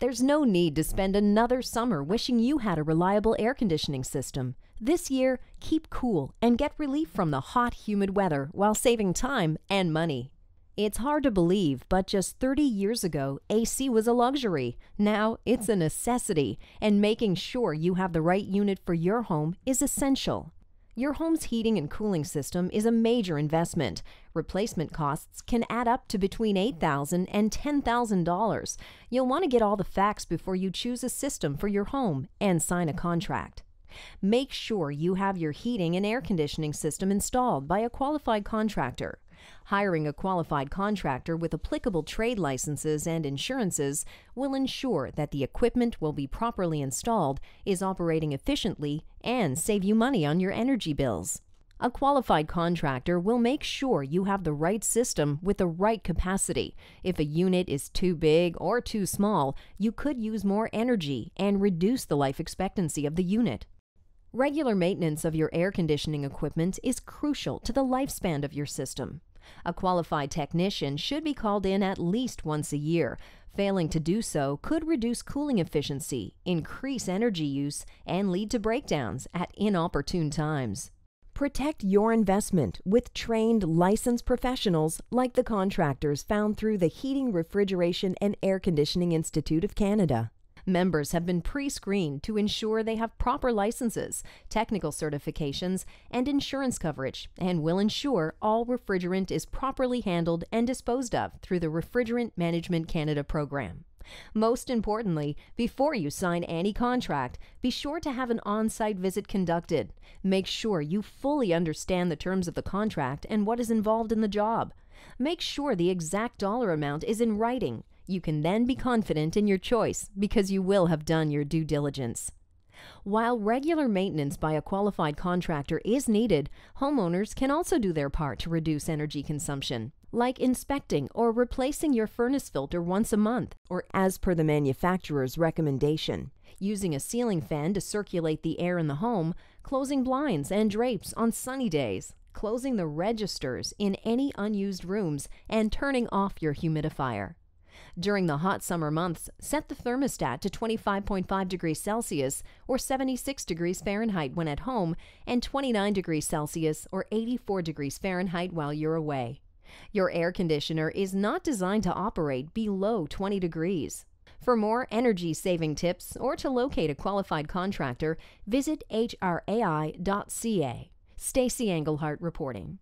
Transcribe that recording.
There's no need to spend another summer wishing you had a reliable air conditioning system. This year, keep cool and get relief from the hot, humid weather while saving time and money. It's hard to believe, but just 30 years ago, AC was a luxury. Now it's a necessity, and making sure you have the right unit for your home is essential. Your home's heating and cooling system is a major investment. Replacement costs can add up to between $8,000 and $10,000. You'll want to get all the facts before you choose a system for your home and sign a contract. Make sure you have your heating and air conditioning system installed by a qualified contractor. Hiring a qualified contractor with applicable trade licenses and insurances will ensure that the equipment will be properly installed, is operating efficiently, and save you money on your energy bills. A qualified contractor will make sure you have the right system with the right capacity. If a unit is too big or too small, you could use more energy and reduce the life expectancy of the unit. Regular maintenance of your air conditioning equipment is crucial to the lifespan of your system. A qualified technician should be called in at least once a year. Failing to do so could reduce cooling efficiency, increase energy use, and lead to breakdowns at inopportune times. Protect your investment with trained, licensed professionals like the contractors found through the Heating, Refrigeration, and Air Conditioning Institute of Canada. Members have been pre screened to ensure they have proper licenses, technical certifications, and insurance coverage, and will ensure all refrigerant is properly handled and disposed of through the Refrigerant Management Canada program. Most importantly, before you sign any contract, be sure to have an on site visit conducted. Make sure you fully understand the terms of the contract and what is involved in the job. Make sure the exact dollar amount is in writing. You can then be confident in your choice because you will have done your due diligence. While regular maintenance by a qualified contractor is needed, homeowners can also do their part to reduce energy consumption, like inspecting or replacing your furnace filter once a month, or as per the manufacturer's recommendation, using a ceiling fan to circulate the air in the home, closing blinds and drapes on sunny days, closing the registers in any unused rooms, and turning off your humidifier. During the hot summer months, set the thermostat to 25.5 degrees Celsius or 76 degrees Fahrenheit when at home and 29 degrees Celsius or 84 degrees Fahrenheit while you're away. Your air conditioner is not designed to operate below 20 degrees. For more energy saving tips or to locate a qualified contractor, visit hrai.ca. Stacy Engelhart reporting.